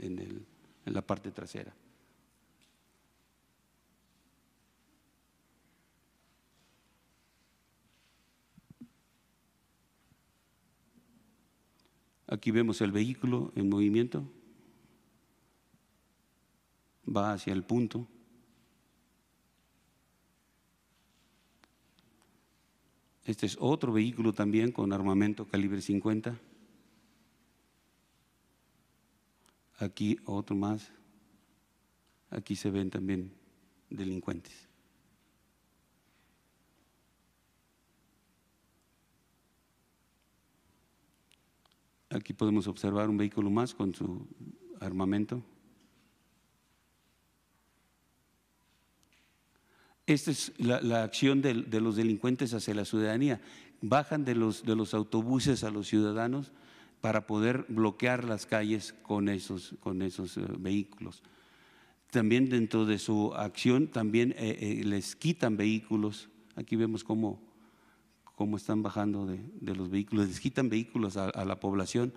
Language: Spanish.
en, la parte trasera. Aquí vemos el vehículo en movimiento. Va hacia el punto. Este es otro vehículo también con armamento calibre 50. aquí otro más, aquí se ven también delincuentes. Aquí podemos observar un vehículo más con su armamento. Esta es la, acción de, los delincuentes hacia la ciudadanía. Bajan de los, de los autobuses a los ciudadanos, para poder bloquear las calles con esos, con esos eh, vehículos. También dentro de su acción también eh, eh, les quitan vehículos. Aquí vemos cómo, están bajando de, los vehículos, les quitan vehículos a la población